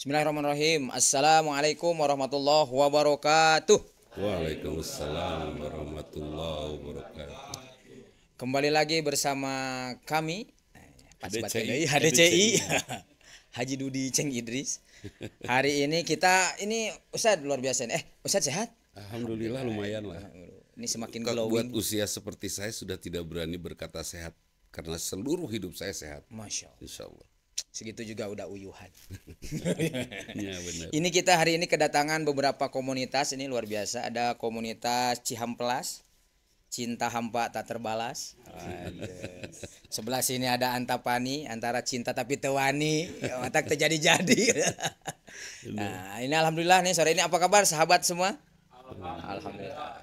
Bismillahirrahmanirrahim. Assalamualaikum warahmatullahi wabarakatuh. Waalaikumsalam warahmatullahi wabarakatuh. Kembali lagi bersama kami HDCI, HDCI. Haji Dudi Ceng Idris. Hari ini kita ini Ustadz luar biasa nih. Eh, Ustadz sehat? Alhamdulillah lumayan lah. Ini semakin glowing. Buat usia seperti saya sudah tidak berani berkata sehat karena seluruh hidup saya sehat. Masya Allah. Insya Allah segitu juga udah uyuhan. ya, benar. Ini kita hari ini kedatangan beberapa komunitas ini luar biasa. Ada komunitas Cihamplas, Cinta Hampa Tak Terbalas. Sebelah sini ada Antapani antara cinta tapi tewani, otak terjadi-jadi. nah, ini alhamdulillah nih sore ini apa kabar sahabat semua? Alhamdulillah. alhamdulillah.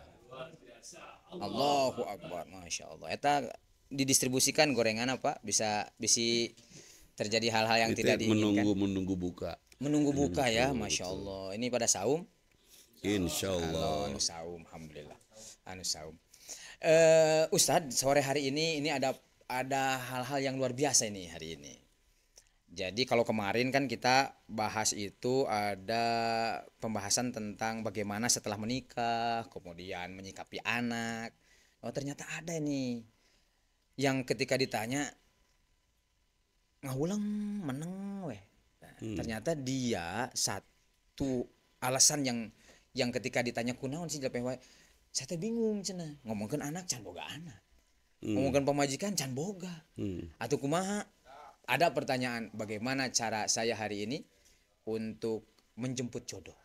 Allahu Akbar, masya Allah. Eta didistribusikan gorengan apa? Bisa bisi terjadi hal-hal yang itu tidak diinginkan menunggu menunggu buka menunggu buka ya masya allah ini pada saum insya allah anu saum alhamdulillah anu saum uh, Ustadz sore hari ini ini ada ada hal-hal yang luar biasa ini hari ini jadi kalau kemarin kan kita bahas itu ada pembahasan tentang bagaimana setelah menikah, kemudian menyikapi anak. Oh ternyata ada nih yang ketika ditanya ngawulang meneng weh nah, hmm. ternyata dia satu alasan yang yang ketika ditanya kunaon sih jelapeh wae saya bingung cina ngomongkan anak can boga anak hmm. ngomongkan pemajikan can boga hmm. atau kumaha ada pertanyaan bagaimana cara saya hari ini untuk menjemput jodoh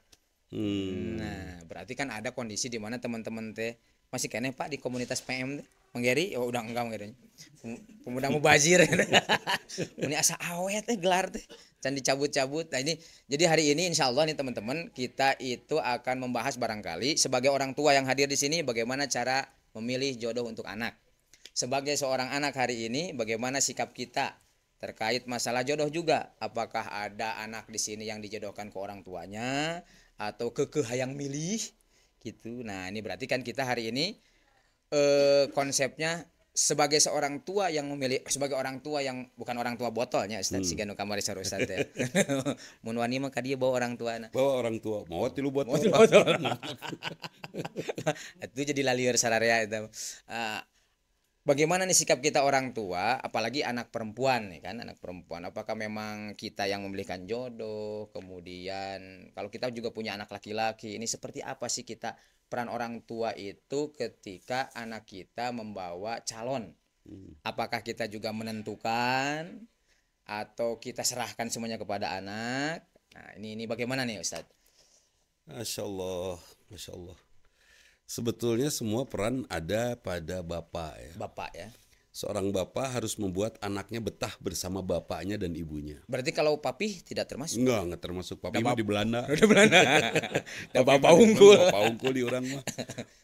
hmm. nah berarti kan ada kondisi di mana teman-teman teh masih kene pak di komunitas PM teh Menggeri, oh udah enggak Menggeri. Pemuda bazir. Ini asa awet eh gelar teh. candi cabut cabut Nah ini jadi hari ini insya Allah nih teman-teman kita itu akan membahas barangkali sebagai orang tua yang hadir di sini bagaimana cara memilih jodoh untuk anak. Sebagai seorang anak hari ini bagaimana sikap kita terkait masalah jodoh juga. Apakah ada anak di sini yang dijodohkan ke orang tuanya atau kekeh yang milih gitu. Nah, ini berarti kan kita hari ini eh, konsepnya sebagai seorang tua yang memilih sebagai orang tua yang bukan orang tua botolnya Ustaz hmm. siga nu kamari sarua Ustaz ya. Mun wani mah kadieu bawa orang tua na Bawa orang tua, mau tilu botol. Mau tilu botol. itu jadi lalieur sararea eta. Uh, bagaimana nih sikap kita orang tua, apalagi anak perempuan nih kan, anak perempuan. Apakah memang kita yang membelikan jodoh? Kemudian kalau kita juga punya anak laki-laki, ini seperti apa sih kita peran orang tua itu ketika anak kita membawa calon? Hmm. Apakah kita juga menentukan atau kita serahkan semuanya kepada anak? Nah, ini ini bagaimana nih Ustadz? Masya Allah, Masya Allah sebetulnya semua peran ada pada bapak ya. Bapak ya. Seorang bapak harus membuat anaknya betah bersama bapaknya dan ibunya. Berarti kalau papi tidak termasuk? Enggak, enggak termasuk. papi. mah di Belanda. Di Belanda. da bapak unggul. Bapak unggul di orang mah.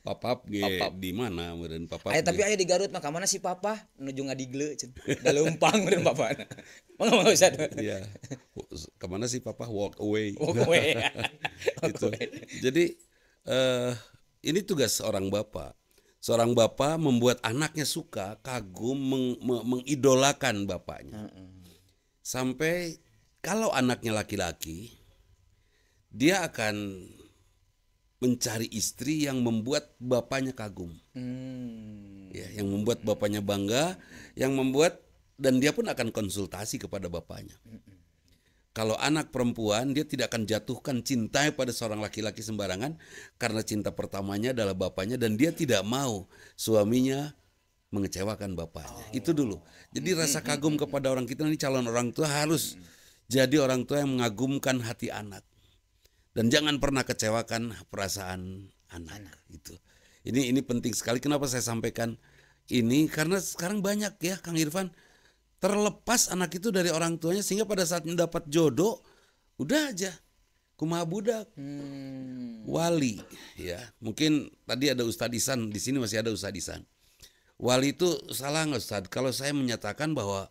Papap ge di mana meureun papap. Ayah tapi ayah di Garut mah ka mana si papa nuju ngadigle di Da leumpang meureun papana. Mangga mangga Ustaz. Iya. Ka mana si papa walk away. Walk away. Gitu. Jadi uh, ini tugas seorang bapak. Seorang bapak membuat anaknya suka, kagum, meng, mengidolakan bapaknya. Sampai kalau anaknya laki-laki, dia akan mencari istri yang membuat bapaknya kagum, hmm. ya, yang membuat bapaknya bangga, yang membuat dan dia pun akan konsultasi kepada bapaknya. Hmm, hmm. Kalau anak perempuan dia tidak akan jatuhkan cintanya pada seorang laki-laki sembarangan karena cinta pertamanya adalah bapaknya dan dia tidak mau suaminya mengecewakan bapaknya. Oh. Itu dulu. Jadi hmm, rasa hmm, kagum hmm, kepada orang kita ini calon orang tua harus jadi orang tua yang mengagumkan hati anak. Dan jangan pernah kecewakan perasaan anak, anak. itu. Ini ini penting sekali kenapa saya sampaikan ini karena sekarang banyak ya Kang Irfan terlepas anak itu dari orang tuanya sehingga pada saat mendapat jodoh udah aja kumaha budak hmm. wali ya mungkin tadi ada Isan, di sini masih ada Isan, wali itu salah nggak ustad kalau saya menyatakan bahwa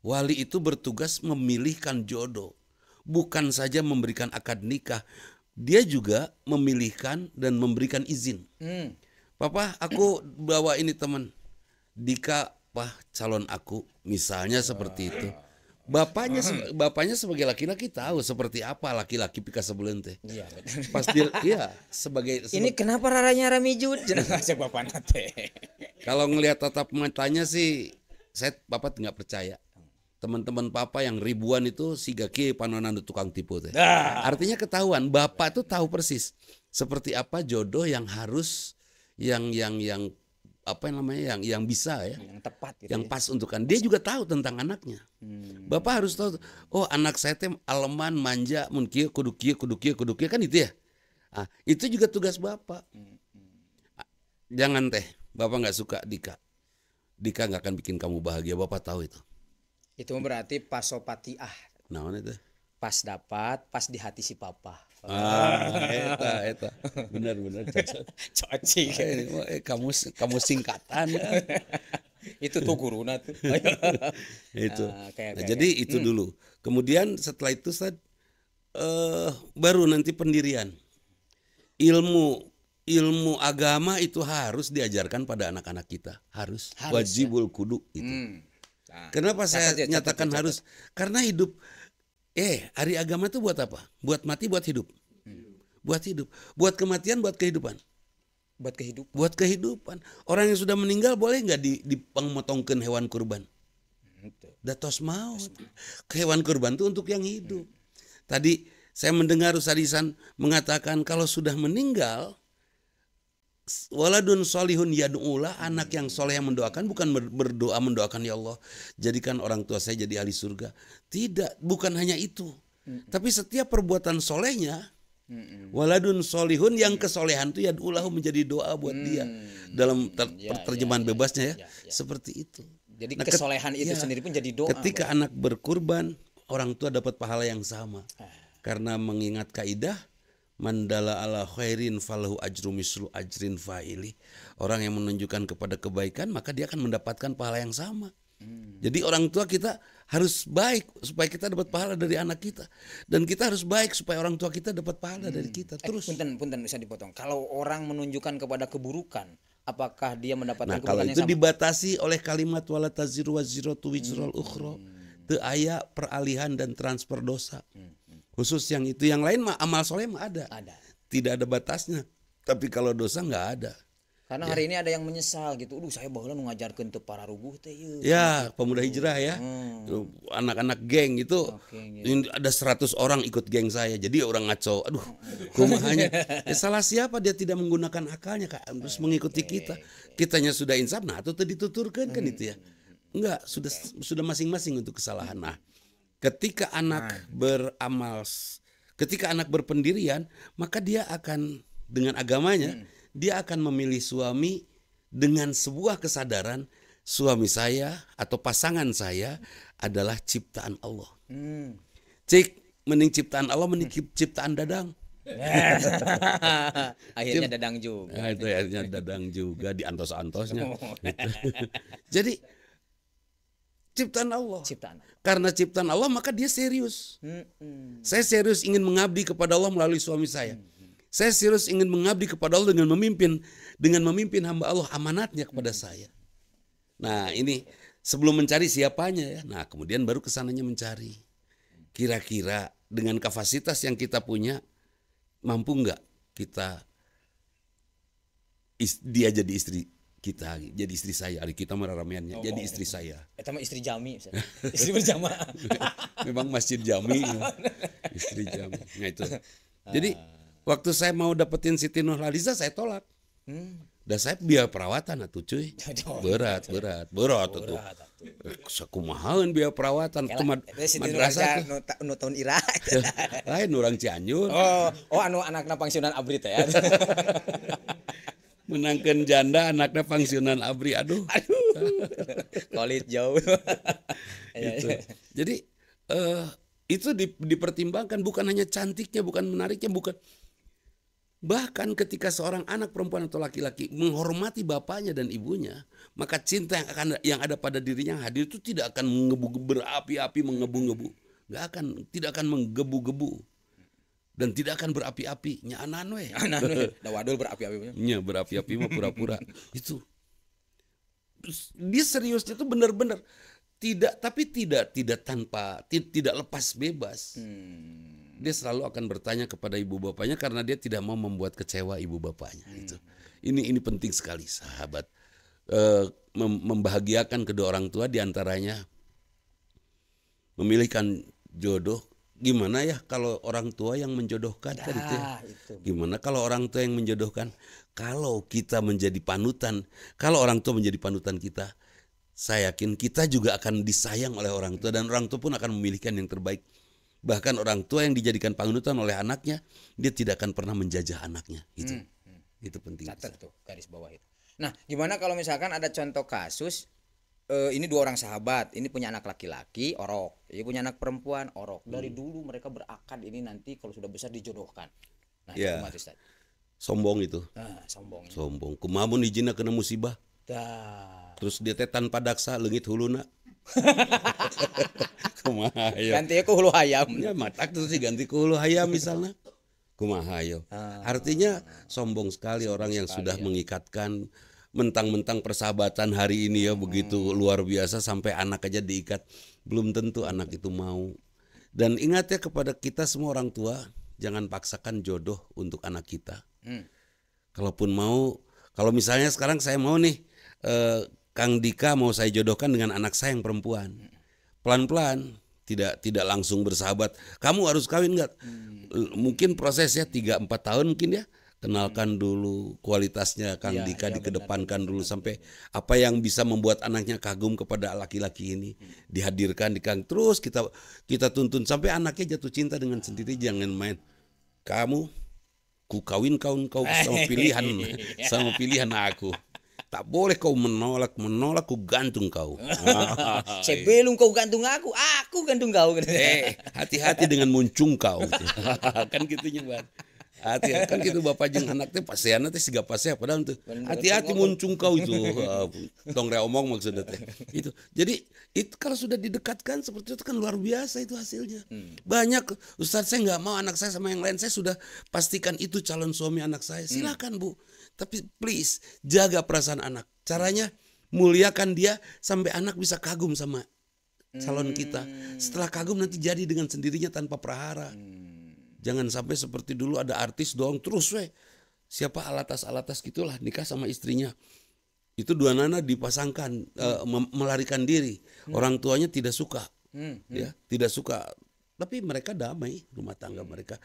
wali itu bertugas memilihkan jodoh bukan saja memberikan akad nikah dia juga memilihkan dan memberikan izin hmm. papa aku bawa ini teman Dika siapa calon aku misalnya seperti itu bapaknya bapaknya sebagai laki-laki tahu seperti apa laki-laki pika sebelum teh ya pasti iya sebagai ini sebe kenapa raranya ramijut ngajak bapak nate kalau ngelihat tatap matanya sih saya bapak nggak percaya teman-teman papa yang ribuan itu si gaki panonan tukang tipu teh nah. artinya ketahuan bapak tuh tahu persis seperti apa jodoh yang harus yang yang yang apa yang namanya yang yang bisa ya yang tepat gitu yang ya. pas untuk kan dia juga tahu tentang anaknya hmm. bapak harus tahu oh anak saya tem aleman manja mungkin kudu kia kudu kia kudu kia kan itu ya ah itu juga tugas bapak hmm. hmm. Ah, jangan teh bapak nggak suka Dika Dika nggak akan bikin kamu bahagia bapak tahu itu itu berarti pasopati ah nah itu pas dapat pas di hati si papa Ah, eta eta. Bener bener cocok. Eh, kamu kamu singkatan. Ya. itu tuh guruna tuh. itu. Ah, nah, kayak, okay, nah, jadi okay. itu hmm. dulu. Kemudian setelah itu saat uh, eh, baru nanti pendirian. Ilmu ilmu agama itu harus diajarkan pada anak-anak kita. Harus. harus Wajibul ya? kudu itu. Hmm. Nah, Kenapa saya catat, nyatakan catat. harus? Karena hidup Eh, hari agama itu buat apa? Buat mati, buat hidup. Buat hidup. Buat kematian, buat kehidupan. Buat kehidupan. Buat kehidupan. Orang yang sudah meninggal boleh nggak di dipengmotongkan hewan kurban? Hmm, Datos mau? Hewan kurban itu untuk yang hidup. Tadi saya mendengar Ustaz mengatakan kalau sudah meninggal waladun solihun yad'ula anak yang soleh yang mendoakan bukan berdoa mendoakan ya Allah jadikan orang tua saya jadi ahli surga tidak bukan hanya itu mm -mm. tapi setiap perbuatan solehnya mm waladun solihun yang kesolehan itu yad'ulahu menjadi doa buat dia hmm, dalam ter ya, ya, terjemahan ya, bebasnya ya, ya, ya, ya. seperti itu jadi nah, kesolehan itu ya, sendiri pun jadi doa ketika bro. anak berkurban orang tua dapat pahala yang sama ah. karena mengingat kaidah mandala ala khairin falahu ajru mislu ajrin fa'ili. Orang yang menunjukkan kepada kebaikan maka dia akan mendapatkan pahala yang sama. Hmm. Jadi orang tua kita harus baik supaya kita dapat pahala dari anak kita dan kita harus baik supaya orang tua kita dapat pahala hmm. dari kita eh, terus. Eh, punten punten bisa dipotong. Kalau orang menunjukkan kepada keburukan, apakah dia mendapatkan nah, keburukan kalau itu sama? dibatasi oleh kalimat wala taziru wa ziratu wijrul Hmm. peralihan dan transfer dosa. Hmm Khusus yang itu, yang lain mah amal soleh mah ada. Ada. Tidak ada batasnya. Tapi kalau dosa nggak ada. Karena ya. hari ini ada yang menyesal gitu. Aduh, saya bahwa mengajarkan ke para rubuh teh. Ya, ya pemuda hijrah ya. Hmm. Anak-anak hmm. geng itu okay, gitu. ada 100 orang ikut geng saya. Jadi orang ngaco. Aduh, rumahnya. ya, salah siapa dia tidak menggunakan akalnya Kak, terus okay. mengikuti kita. Kitanya sudah insaf, nah itu dituturkan kan hmm. kan itu ya. Enggak, sudah okay. sudah masing-masing untuk kesalahan. Nah, Ketika anak nah. beramal, ketika anak berpendirian, maka dia akan dengan agamanya, hmm. dia akan memilih suami dengan sebuah kesadaran suami saya atau pasangan saya adalah ciptaan Allah. Hmm. Cik, mending ciptaan Allah, mending ciptaan dadang. akhirnya dadang juga. Ah, itu akhirnya dadang juga di antos-antosnya. Jadi Ciptaan Allah. Ciptaan. Karena ciptaan Allah maka dia serius. Hmm. Saya serius ingin mengabdi kepada Allah melalui suami saya. Hmm. Saya serius ingin mengabdi kepada Allah dengan memimpin dengan memimpin hamba Allah amanatnya kepada hmm. saya. Nah, ini sebelum mencari siapanya ya. Nah, kemudian baru kesananya mencari. Kira-kira dengan kapasitas yang kita punya mampu nggak kita dia jadi istri kita jadi istri saya hari kita merameannya oh, jadi oh, istri oh. saya itu eh, mah istri jami istri berjamaah memang masjid jami ya. istri jami nah itu jadi ah. waktu saya mau dapetin Siti Nurhaliza saya tolak hmm. dan saya biaya perawatan tuh cuy berat berat berat tuh eh, sekumahan biaya perawatan ke eh, madrasah nu tahun ira lain orang Cianjur oh oh anu anak Sunan abrit ya menangkan janda anaknya fungsional abri aduh kulit jauh gitu. jadi uh, itu di, dipertimbangkan bukan hanya cantiknya bukan menariknya bukan bahkan ketika seorang anak perempuan atau laki-laki menghormati bapaknya dan ibunya maka cinta yang akan yang ada pada dirinya yang hadir itu tidak akan mengebu berapi-api mengebu gebu nggak akan tidak akan menggebu-gebu dan tidak akan berapi-api nyanan Ananwe, we nah, wadul berapi-api nya berapi-api mah pura-pura itu dia seriusnya tuh benar-benar tidak tapi tidak tidak tanpa tidak lepas bebas hmm. dia selalu akan bertanya kepada ibu bapaknya karena dia tidak mau membuat kecewa ibu bapaknya hmm. itu ini ini penting sekali sahabat e, mem membahagiakan kedua orang tua diantaranya memilihkan jodoh gimana ya kalau orang tua yang menjodohkan ya, itu, ya? Nah, itu gimana kalau orang tua yang menjodohkan kalau kita menjadi panutan kalau orang tua menjadi panutan kita saya yakin kita juga akan disayang oleh orang tua dan orang tua pun akan memilihkan yang terbaik bahkan orang tua yang dijadikan panutan oleh anaknya dia tidak akan pernah menjajah anaknya itu hmm, hmm. itu penting tuh garis bawah itu nah gimana kalau misalkan ada contoh kasus uh, ini dua orang sahabat ini punya anak laki-laki orok ini punya anak perempuan orok dari hmm. dulu mereka berakad ini nanti kalau sudah besar dijodohkan nah yeah. itu iya. Ustaz. sombong itu nah, sombong sombong kumamun izinnya kena musibah Dah. terus dia teh tanpa daksa lengit huluna kumaha ya? ganti aku hulu ayam ya matak terus diganti ku hulu ayam misalnya kumaha ya? ah, artinya sombong sekali orang yang sudah ya. mengikatkan mentang-mentang persahabatan hari ini ya begitu hmm. luar biasa sampai anak aja diikat belum tentu anak itu mau dan ingat ya kepada kita semua orang tua jangan paksakan jodoh untuk anak kita hmm. kalaupun mau kalau misalnya sekarang saya mau nih eh, Kang Dika mau saya jodohkan dengan anak saya yang perempuan pelan-pelan tidak tidak langsung bersahabat kamu harus kawin nggak hmm. mungkin prosesnya tiga empat tahun mungkin ya kenalkan dulu kualitasnya Kang ya, Dika ya, dikedepankan benar, dulu benar. sampai apa yang bisa membuat anaknya kagum kepada laki-laki ini hmm. dihadirkan di Kang terus kita kita tuntun sampai anaknya jatuh cinta dengan sendiri jangan main kamu ku kawin kau kau sama pilihan sama pilihan aku tak boleh kau menolak menolak ku gantung kau sebelum kau gantung aku aku gantung kau eh, hati-hati dengan muncung kau kan gitu nyebat hati-hati kan gitu bapak jeng anak teh anak teh pasti apa padahal tuh hati-hati muncung kau itu ah, tong omong maksudnya teh itu jadi itu kalau sudah didekatkan seperti itu kan luar biasa itu hasilnya hmm. banyak ustadz saya nggak mau anak saya sama yang lain saya sudah pastikan itu calon suami anak saya hmm. silakan bu tapi please jaga perasaan anak caranya muliakan dia sampai anak bisa kagum sama calon kita hmm. setelah kagum nanti jadi dengan sendirinya tanpa prahara hmm Jangan sampai seperti dulu ada artis doang terus weh. Siapa alatas-alatas gitulah nikah sama istrinya. Itu dua nana dipasangkan hmm. uh, melarikan diri. Hmm. Orang tuanya tidak suka. Hmm, hmm. Ya, tidak suka. Tapi mereka damai rumah tangga hmm. mereka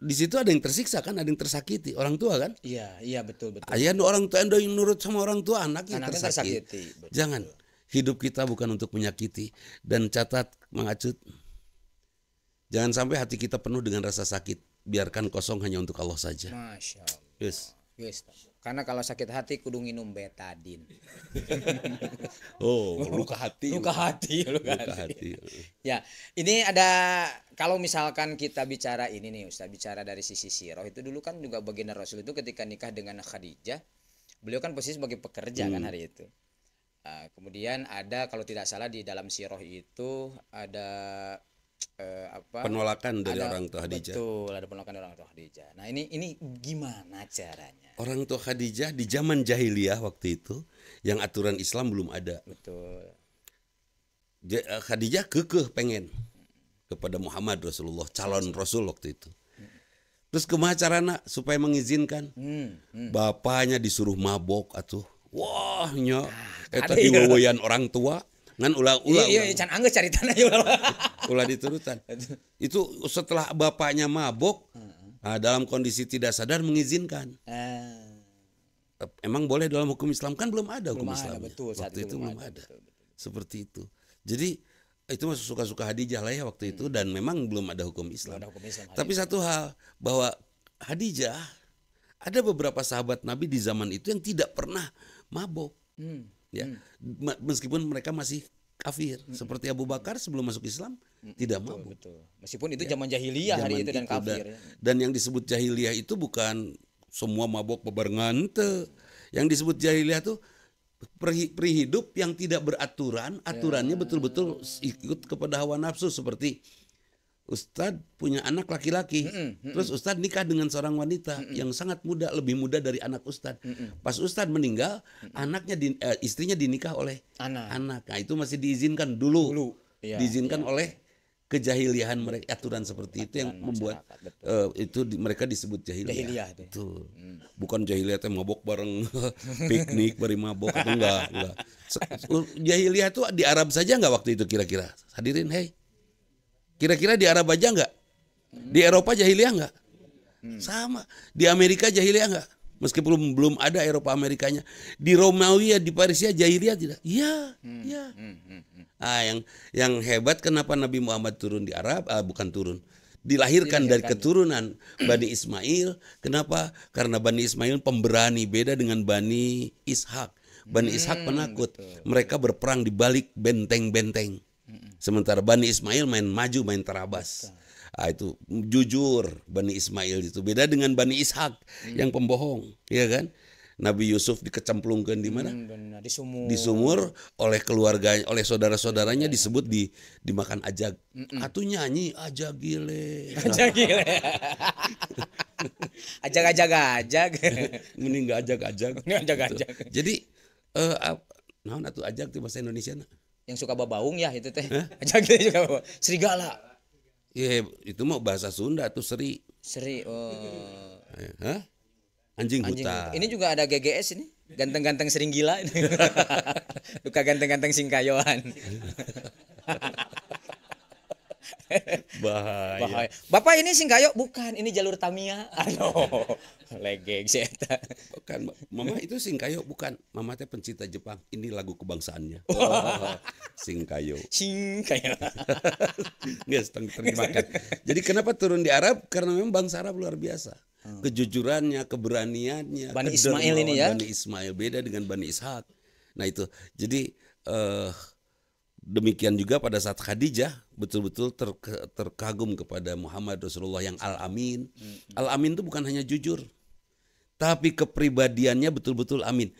di situ ada yang tersiksa kan, ada yang tersakiti, orang tua kan? Iya, iya betul betul. Ayah orang tua yang nurut sama orang tua anaknya, anaknya tersakiti. tersakiti. Jangan hidup kita bukan untuk menyakiti dan catat mengacut Jangan sampai hati kita penuh dengan rasa sakit. Biarkan kosong hanya untuk Allah saja. Masya Allah. Yes. Yes. Karena kalau sakit hati kudu minum betadin. oh, luka hati. Luka hati, luka, luka hati. hati. ya, ini ada kalau misalkan kita bicara ini nih Ustaz, bicara dari sisi siroh itu dulu kan juga baginda Rasul itu ketika nikah dengan Khadijah, beliau kan posisi sebagai pekerja kan hmm. kan hari itu. Nah, kemudian ada kalau tidak salah di dalam siroh itu ada uh, apa penolakan dari ada, orang tua Khadijah. Betul, ada penolakan dari orang tua Khadijah. Nah, ini ini gimana caranya? Orang tua Khadijah di zaman jahiliyah waktu itu yang aturan Islam belum ada. Betul. Eh, Khadijah kekeh pengen kepada Muhammad Rasulullah calon Rasul waktu itu. Terus kemana supaya mengizinkan? Hmm, hmm. Bapaknya disuruh mabok atuh. Wahnya ah, itu woyan orang tua ngan ulah ulah iya, iya, can cari tanah ulah ya, ulah diturutan itu setelah bapaknya mabok hmm. nah, dalam kondisi tidak sadar mengizinkan ah. emang boleh dalam hukum Islam kan belum ada hukum Islam waktu itu belum ada, ada. Betul, betul. seperti itu jadi itu masuk suka-suka Hadijah lah ya waktu hmm. itu dan memang belum ada hukum Islam, ada hukum Islam tapi satu hal bahwa Hadijah ada beberapa sahabat Nabi di zaman itu yang tidak pernah mabok hmm ya hmm. meskipun mereka masih kafir hmm. seperti Abu Bakar sebelum masuk Islam hmm. tidak betul, mabuk betul. meskipun itu ya. zaman jahiliyah hari itu dan kafir dan, ya. dan yang disebut jahiliyah itu bukan semua mabok bebarengan yang disebut jahiliyah tuh perihidup yang tidak beraturan aturannya ya. betul-betul ya. ikut kepada hawa nafsu seperti Ustad punya anak laki-laki, mm -mm, mm -mm. terus Ustad nikah dengan seorang wanita mm -mm. yang sangat muda, lebih muda dari anak Ustad. Mm -mm. Pas Ustad meninggal, mm -mm. anaknya di, eh, istrinya dinikah oleh anak. anak. Nah itu masih diizinkan dulu, dulu. Ya, diizinkan ya. oleh kejahiliahan mereka aturan seperti itu yang membuat uh, itu di, mereka disebut jahiliyah. jahiliyah itu hmm. bukan jahiliyah teh mabok bareng piknik bareng mabok itu enggak enggak. Jahiliyah itu di Arab saja enggak waktu itu kira-kira. Hadirin, hei. Kira-kira di Arab aja nggak? Di Eropa jahiliyah nggak? Hmm. Sama. Di Amerika jahiliyah nggak? Meskipun belum ada Eropa Amerikanya. Di Romawi ya di Parisia ya, jahiliyah tidak? Iya, hmm, iya. Hmm, ah, yang yang hebat kenapa Nabi Muhammad turun di Arab? Ah, bukan turun. Dilahirkan, dilahirkan dari keturunan Bani Ismail. Kenapa? Karena Bani Ismail pemberani beda dengan Bani Ishak. Bani Ishak penakut. Betul. Mereka berperang di balik benteng-benteng. Sementara Bani Ismail main maju, main terabas. Nah, itu jujur Bani Ismail itu beda dengan Bani Ishak hmm. yang pembohong, ya kan? Nabi Yusuf dikecemplungkan di mana? Hmm, benar. di sumur. Di sumur oleh keluarga oleh saudara-saudaranya ya, disebut di dimakan ajak Mm -mm. Atu nyanyi ajak gile. ajak gile. ajak ajak ajak Mending gak ajak ajak. Nggak ajak. Gitu. Jadi eh uh, nah tuh ajak di bahasa Indonesia? yang suka babaung ya itu teh huh? juga serigala iya itu mah bahasa Sunda tuh seri seri oh iya, Hah? anjing, anjing ini juga ada GGS ini ganteng-ganteng sering gila luka ganteng-ganteng singkayoan Bahaya. Bahaya. Bapak ini Singkayo bukan, ini jalur Tamia. ano legeng sih Bukan, Mama itu Singkayo bukan. Mama teh pencinta Jepang. Ini lagu kebangsaannya. Oh, Singkayo. Singkayo. Nggak kasih Jadi kenapa turun di Arab? Karena memang bangsa Arab luar biasa. Hmm. Kejujurannya, keberaniannya. Bani Ismail ini ya. Bani Ismail beda dengan Bani Ishak. Nah itu. Jadi eh uh, Demikian juga pada saat Khadijah betul-betul ter, terkagum kepada Muhammad Rasulullah yang Al-Amin. Hmm. Al-Amin itu bukan hanya jujur, tapi kepribadiannya betul-betul amin.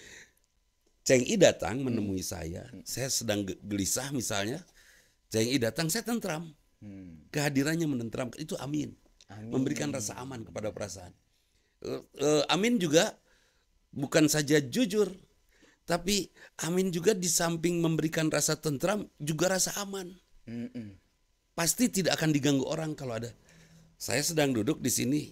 Ceng I datang hmm. menemui saya, hmm. saya sedang gelisah misalnya. Ceng I datang, saya tentram. Kehadirannya menentram, itu amin. amin. Memberikan rasa aman kepada perasaan. E, e, amin juga bukan saja jujur, tapi amin juga di samping memberikan rasa tentram juga rasa aman. Mm -mm. Pasti tidak akan diganggu orang kalau ada. Saya sedang duduk di sini.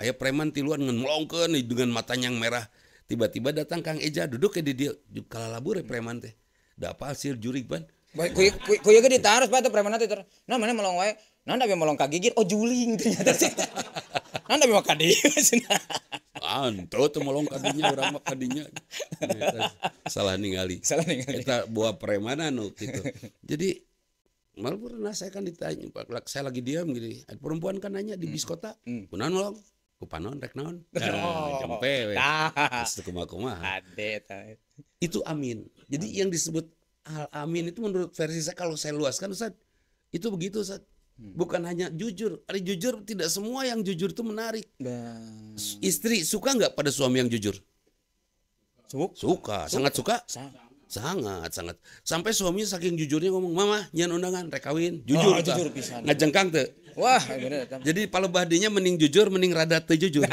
Ayah preman tiluan dengan nih dengan matanya yang merah. Tiba-tiba datang Kang Eja duduk ya di dia. Kalau labur ya preman teh. dapat pasir hasil jurig ban? Kuy kuy kuy gede taruh pan preman teh. Nah mana melong Nanda memang melongkak gigi, oh juling ternyata sih. Nanda memang kadinya sih. Anto tuh melong kadinya, orang mah kadinya. Salah ningali. Salah ningali. Kita buah premanan no, gitu. Jadi malu pernah saya kan ditanya, Pak, saya lagi diam gini. Ada perempuan kan nanya di hmm. bis kota, hmm. kunaon melong? Kupanon, rek naon? Oh. Nah, itu kumah-kumah. Itu amin. Jadi yang disebut al amin itu menurut versi saya kalau saya luaskan itu begitu Ustaz Hmm. Bukan hanya jujur, ada jujur tidak semua yang jujur itu menarik. Nah. Istri suka nggak pada suami yang jujur? Suka. suka, sangat suka. Sangat. sangat sangat sampai suaminya saking jujurnya ngomong mama nyian undangan rekawin, jujur oh, jujur pisan ngajengkang tuh. wah jadi jadi palebahdinya mending jujur mending rada teu jujur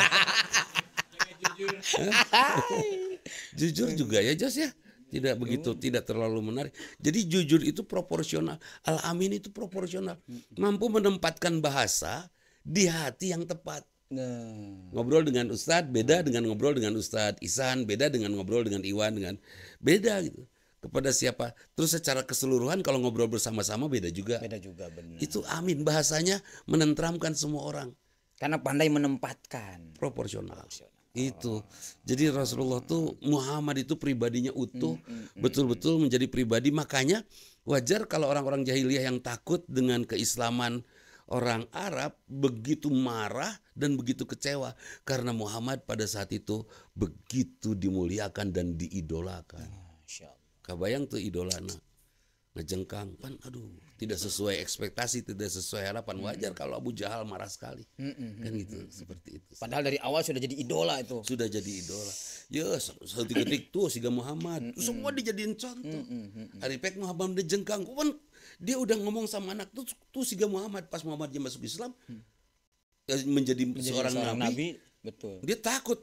jujur juga ya Jos ya tidak iya. begitu hmm. tidak terlalu menarik jadi jujur itu proporsional al amin itu proporsional mampu menempatkan bahasa di hati yang tepat nah. ngobrol dengan ustadz beda nah. dengan ngobrol dengan ustadz isan beda dengan ngobrol dengan iwan dengan beda gitu kepada siapa terus secara keseluruhan kalau ngobrol bersama-sama beda juga beda juga benar itu amin bahasanya menenteramkan semua orang karena pandai menempatkan proporsional, proporsional itu Jadi Rasulullah tuh Muhammad itu pribadinya utuh, hmm, hmm, hmm. betul-betul menjadi pribadi. Makanya wajar kalau orang-orang jahiliyah yang takut dengan keislaman orang Arab begitu marah dan begitu kecewa karena Muhammad pada saat itu begitu dimuliakan dan diidolakan. Kabayang tuh idolana ngejengkang pan aduh tidak sesuai ekspektasi, tidak sesuai harapan. Hmm. Wajar kalau Abu Jahal marah sekali. mm Kan gitu, seperti itu. Padahal dari awal sudah jadi idola itu. Sudah jadi idola. Ya, satu ketik tuh si Muhammad, mm semua dijadiin contoh. hari pek Muhammad jengkang pun dia udah ngomong sama anak tuh tuh si Muhammad pas Muhammad dia masuk Islam ya, menjadi, menjadi seorang, seorang nabi, nabi, betul. Dia takut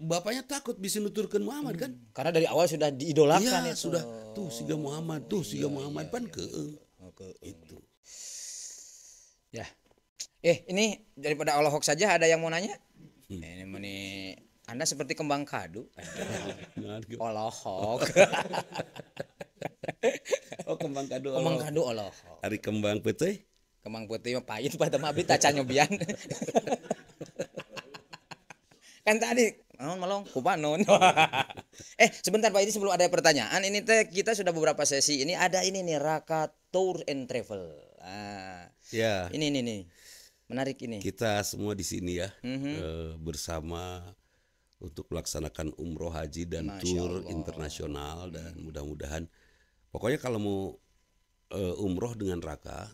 bapaknya takut bisa nuturkan Muhammad hmm. kan karena dari awal sudah diidolakan ya, itu. sudah tuh siga Muhammad tuh siga iya, Muhammad iya, pan iya. ke iya, iya. Hmm. itu ya eh ini daripada Allah hoax saja ada yang mau nanya hmm. ini meni anda seperti kembang kadu olohok oh kembang kadu olohok. kembang kadu olohok hari kembang putih kembang putih mah pahit pada mah abdi taca nyobian kan tadi naon malong kupanon eh sebentar pak ini sebelum ada pertanyaan ini teh kita sudah beberapa sesi ini ada ini nih raka tour and travel ah ya ini ini nih menarik ini kita semua di sini ya mm -hmm. bersama untuk melaksanakan umroh haji dan Masya tour Allah. internasional mhm. dan mudah-mudahan pokoknya kalau mau eh, umroh dengan raka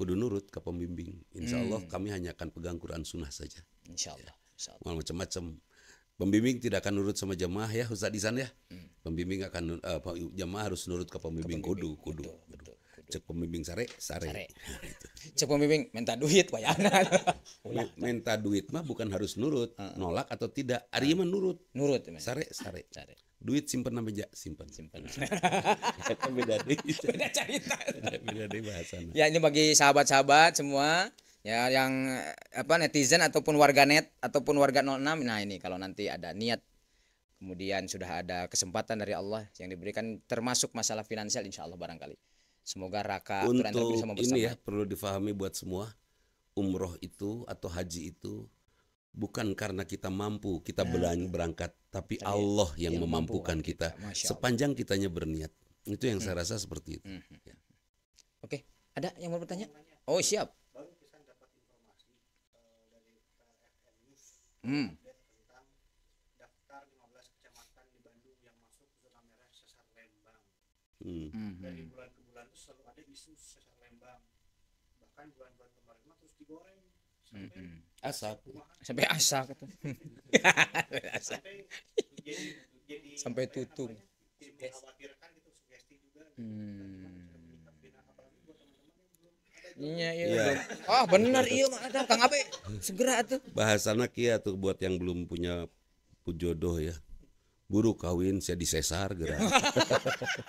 kudu nurut ke pembimbing. Insya mhm. Allah hmm. kami hanya akan pegang Quran Sunnah saja. Insya Allah. Ya. Macam-macam Pembimbing tidak akan nurut sama jemaah ya Ustaz Isan ya. Hmm. Pembimbing akan uh, jemaah harus nurut ke pembimbing, ke pembimbing. kudu kudu. Betul, betul, kudu. Cek pembimbing sare sare. sare. Nah, Cek pembimbing minta duit wayana. minta duit mah bukan harus nurut, uh nolak atau tidak. Ari mah nurut. Nurut. Man. Sare sare. sare. Duit simpen apa ja simpen simpen. Kan beda deh. Beda cerita. beda deh bahasannya. Ya ini bagi sahabat-sahabat semua ya yang apa netizen ataupun warga net ataupun warga 06 nah ini kalau nanti ada niat kemudian sudah ada kesempatan dari Allah yang diberikan termasuk masalah finansial insya Allah barangkali semoga raka untuk bisa ini ya perlu difahami buat semua umroh itu atau haji itu bukan karena kita mampu kita nah, berangkat tapi Allah yang, yang memampukan kita, kita. sepanjang kitanya berniat itu yang hmm. saya rasa seperti itu hmm. hmm ya. Hmm. oke ada yang mau bertanya oh siap hmm. tentang daftar 15 kecamatan di Bandung yang masuk zona merah sesar Lembang. Hmm. Dari bulan ke bulan itu selalu ada isu sesar Lembang. Bahkan bulan-bulan kemarin mah terus digoreng sampai asap, sampai asap gitu Sampai, jadi, sampai tutup. Namanya, gitu sugesti juga. Hmm. Iya, iya. Ya. Ah, benar iya mah ada Kang Ape. Segera tuh. Bahasana kia tuh buat yang belum punya jodoh ya. Buru kawin saya disesar gerak.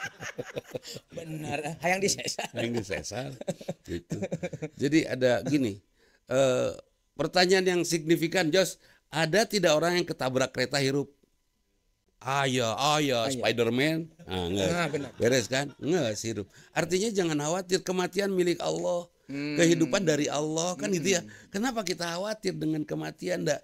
benar, hayang ah, disesar. Hayang disesar. gitu. Jadi ada gini, eh, pertanyaan yang signifikan Jos, ada tidak orang yang ketabrak kereta hirup? ayo ayo Spiderman. Nah, nah Beres kan? nggak hirup. Artinya jangan khawatir kematian milik Allah hmm. kehidupan dari Allah kan hmm. gitu ya hmm. kenapa kita khawatir dengan kematian ndak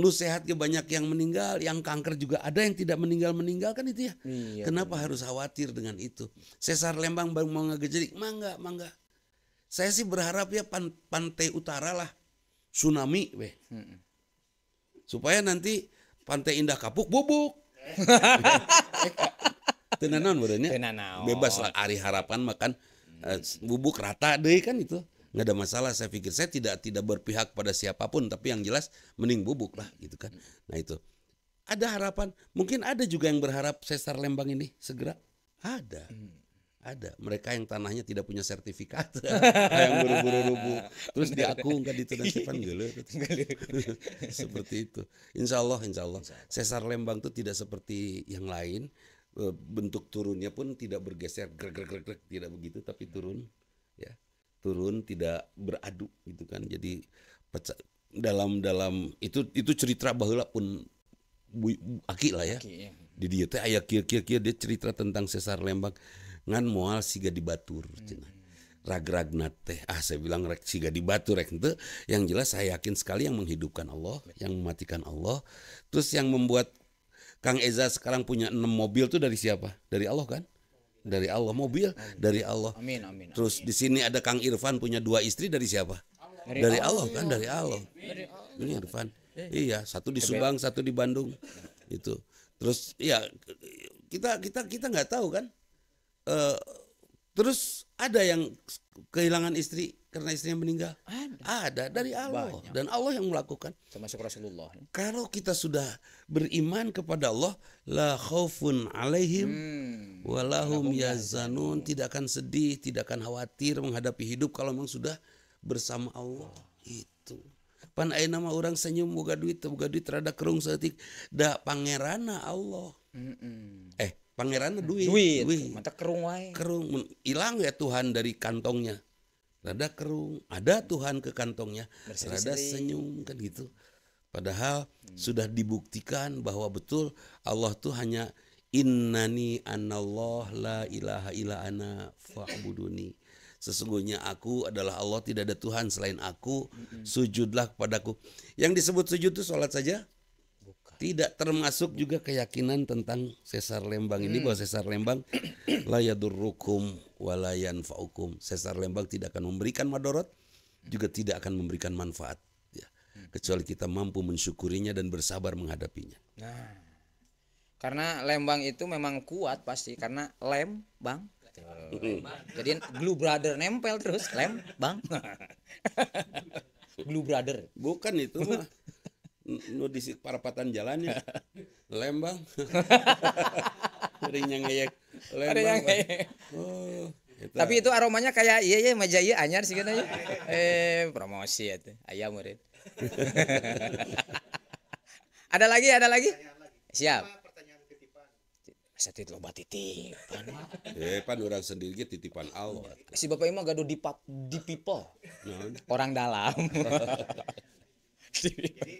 lu sehat ke banyak yang meninggal yang kanker juga ada yang tidak meninggal meninggal kan itu ya iya, kenapa bener. harus khawatir dengan itu Sesar Lembang baru mau ngegejerik mangga mangga saya sih berharap ya pan, pantai utara lah tsunami weh hmm. supaya nanti pantai indah kapuk bubuk tenanan berarti bebas lah hari harapan makan Eh, bubuk rata deh kan itu nggak ada masalah saya pikir saya tidak tidak berpihak pada siapapun tapi yang jelas mending bubuk lah gitu kan nah itu ada harapan mungkin ada juga yang berharap sesar Lembang ini segera ada ada mereka yang tanahnya tidak punya sertifikat yang buru-buru rubuh terus diakungkan di kan, dan iya. gitu seperti itu insyaallah insyaallah insya sesar Lembang itu tidak seperti yang lain Eh, bentuk turunnya pun tidak bergeser ger ger ger ger tidak begitu tapi turun ya turun tidak beradu gitu kan jadi pecah dalam dalam itu itu cerita bahula pun bu, aki lah ya iya. di dia teh ayah kia kia kia dia cerita tentang sesar Lembang ngan moal siga di Batur hmm. cina ragragna teh ah saya bilang rek siga di Batur rek itu yang jelas saya yakin sekali yang menghidupkan Allah yang mematikan Allah terus yang membuat Kang Eza sekarang punya enam mobil tuh dari siapa? Dari Allah kan? Dari Allah mobil, amin. dari Allah. Amin, amin. Terus di sini ada Kang Irfan punya dua istri dari siapa? Dari, dari Allah, Allah kan? Dari Allah. Dari Allah. Ini Irfan. Eh. Iya, satu di Subang, satu di Bandung. Itu. Terus ya kita kita kita nggak tahu kan. Uh, terus ada yang kehilangan istri karena istrinya meninggal? Ada. Ada dari Allah Banyak. dan Allah yang melakukan. Termasuk Rasulullah. Ya. Kalau kita sudah beriman kepada Allah, la khaufun alaihim hmm. walahum yazanun, tidak akan sedih, tidak akan khawatir menghadapi hidup kalau memang sudah bersama Allah. Oh. Itu. Pan ayeuna nama orang senyum boga duit, boga duit rada kerung setik, da pangerana Allah. Mm -mm. Eh, pangerana duit. Duit. duit. Mata kerung wae. Kerung hilang ya Tuhan dari kantongnya rada kerung, ada Tuhan ke kantongnya, Berseri rada senyum kan gitu. Padahal hmm. sudah dibuktikan bahwa betul Allah tuh hanya innani anallah la ilaha illa ana fa'buduni. Sesungguhnya aku adalah Allah, tidak ada Tuhan selain aku. Sujudlah kepadaku. Yang disebut sujud itu sholat saja? tidak termasuk juga keyakinan tentang sesar Lembang ini hmm. bahwa sesar Lembang layadurrukum walayan faukum. Sesar Lembang tidak akan memberikan madorot juga tidak akan memberikan manfaat ya. Hmm. Kecuali kita mampu mensyukurinya dan bersabar menghadapinya. Nah. Karena Lembang itu memang kuat pasti karena lem, Bang. Jadi glue Brother nempel terus lem, Bang. Glue Brother. Bukan itu nu di parapatan jalannya lembang ada yang ngeyek lembang oh, tapi itu aromanya kayak iya iya meja iya anyar sih katanya eh promosi itu ya ayam murid ada lagi ada lagi siap saya loba titipan eh pan orang sendiri titipan Allah si bapak ini mah gaduh di, di people nah. orang dalam Jadi,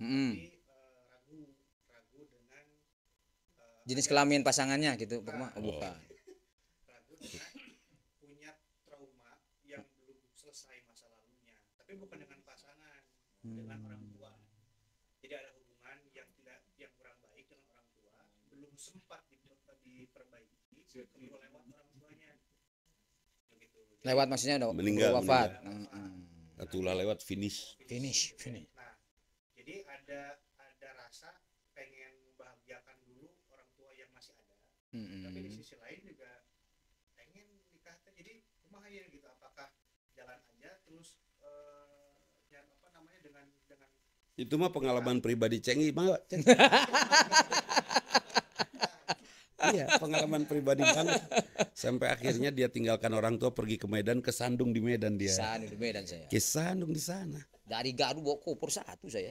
hmm. jenis kelamin pasangannya gitu bukan nah, oh, bukan punya trauma yang belum selesai masa lalunya tapi bukan dengan pasangan hmm. dengan orang tua jadi ada hubungan yang tidak yang kurang baik dengan orang tua belum sempat diperbaiki kedua lewat orang tuanya begitu lewat maksudnya udah meninggal wafat meninggal. Hmm, hmm. Atulah lewat finish finish finish ada ada rasa pengen membahagiakan dulu orang tua yang masih ada hmm. tapi di sisi lain juga pengen nikah jadi rumah ya gitu apakah jalan aja terus uh, eh, yang apa namanya dengan dengan itu mah pengalaman nah. pribadi cengi banget ceng. iya pengalaman pribadi banget sampai akhirnya dia tinggalkan orang tua pergi ke Medan ke Sandung di Medan dia Sandung di Medan saya ke Sandung di sana dari Garut bawa koper satu saya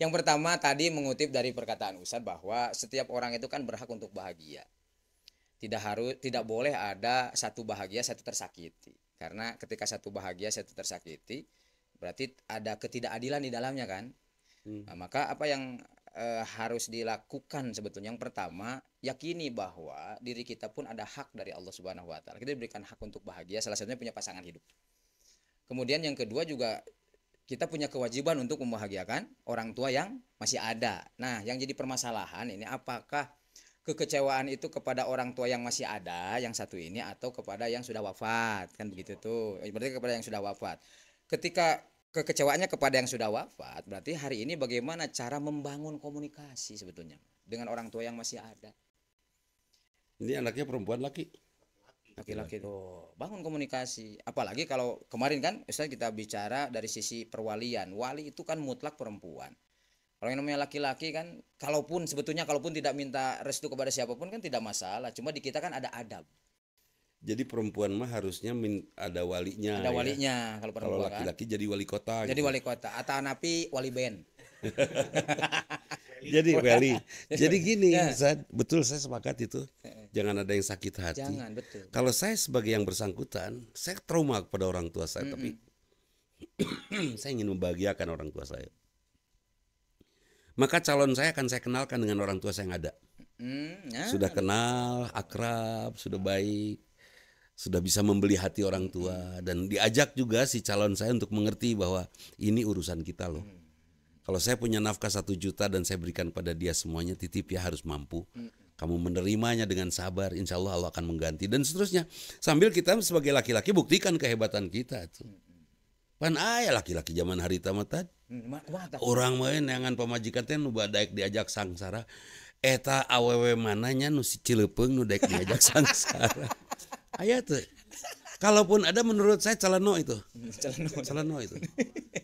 Yang pertama tadi mengutip dari perkataan Ustadz bahwa setiap orang itu kan berhak untuk bahagia. Tidak harus tidak boleh ada satu bahagia satu tersakiti. Karena ketika satu bahagia satu tersakiti berarti ada ketidakadilan di dalamnya kan. Hmm. Nah, maka apa yang e, harus dilakukan sebetulnya yang pertama yakini bahwa diri kita pun ada hak dari Allah Subhanahu wa taala. Kita diberikan hak untuk bahagia salah satunya punya pasangan hidup. Kemudian yang kedua juga kita punya kewajiban untuk membahagiakan orang tua yang masih ada. Nah, yang jadi permasalahan ini apakah kekecewaan itu kepada orang tua yang masih ada yang satu ini atau kepada yang sudah wafat kan begitu tuh berarti kepada yang sudah wafat ketika kekecewaannya kepada yang sudah wafat berarti hari ini bagaimana cara membangun komunikasi sebetulnya dengan orang tua yang masih ada ini anaknya perempuan laki laki-laki itu bangun komunikasi apalagi kalau kemarin kan misalnya kita bicara dari sisi perwalian wali itu kan mutlak perempuan kalau yang namanya laki-laki kan kalaupun sebetulnya kalaupun tidak minta restu kepada siapapun kan tidak masalah cuma di kita kan ada adab jadi perempuan mah harusnya min, ada walinya ada ya. walinya ya? kalau perempuan kalau laki-laki kan? jadi wali kota jadi gitu. wali kota atau napi wali band jadi Welly, jadi gini ya. saya, betul saya sepakat itu eh. jangan ada yang sakit hati jangan, betul. kalau saya sebagai yang bersangkutan saya trauma kepada orang tua saya mm -mm. tapi saya ingin membahagiakan orang tua saya maka calon saya akan saya kenalkan dengan orang tua saya yang ada mm, ya. sudah kenal akrab sudah baik sudah bisa membeli hati orang tua dan diajak juga si calon saya untuk mengerti bahwa ini urusan kita loh Hmm. Kalau saya punya nafkah satu juta dan saya berikan pada dia semuanya, titip ya harus mampu. Kamu menerimanya dengan sabar, insya Allah Allah akan mengganti dan seterusnya. Sambil kita sebagai laki-laki buktikan kehebatan kita tuh. Pan ayah laki-laki zaman hari tamatan mm, Orang main neangan pemajikan teh nu badaik diajak sangsara. Eta awewe mananya nusi si cilepeng nu daik diajak sangsara. ayat tuh. Kalaupun ada menurut saya calano itu. Mm, calano, calano itu.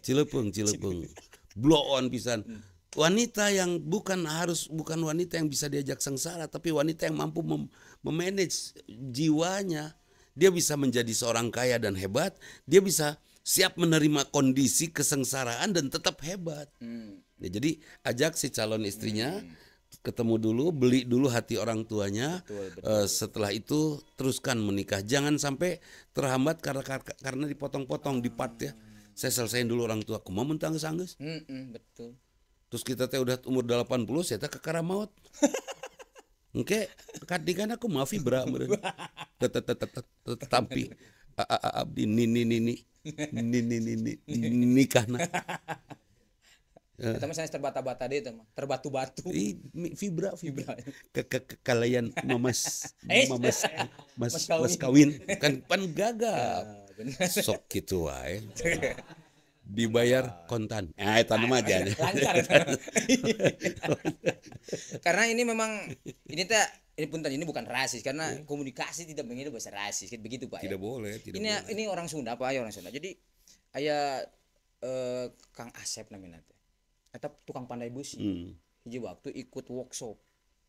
Cilepeng, cilepeng. blow on pisan. Hmm. Wanita yang bukan harus bukan wanita yang bisa diajak sengsara, tapi wanita yang mampu mem memanage jiwanya. Dia bisa menjadi seorang kaya dan hebat. Dia bisa siap menerima kondisi kesengsaraan dan tetap hebat. Hmm. Ya, jadi ajak si calon istrinya. Hmm ketemu dulu, beli dulu hati orang tuanya. Betul, betul. Uh, setelah itu teruskan menikah. Jangan sampai terhambat karena karena dipotong-potong di part ya saya selesaiin dulu orang tua mau mentang sanggeus mm -mm, betul terus kita teh udah umur 80 saya teh kekara maut okay. kadikan aku maafi bra ini ini abdi ini, ini, ini, ini, ini, Ya. misalnya terbata-bata deh itu mah, terbatu-batu. Fibra, fibra. Kekalayan mamas, eh. mamas, mas, mas kawin. Kan pan gagap. Ya sok gitu wae dibayar kontan. Nah, itu nama anu aja. karena ini memang ini tak ini punten ini bukan rasis karena yeah. komunikasi tidak mengira bahasa rasis begitu Pak. Ya? Tidak ya? boleh, tidak ini, boleh. Ini orang Sunda Pak, ya orang Sunda. Jadi ayah eh, Kang Asep namanya nanti Eta tukang pandai busi Hmm. Jadi waktu ikut workshop.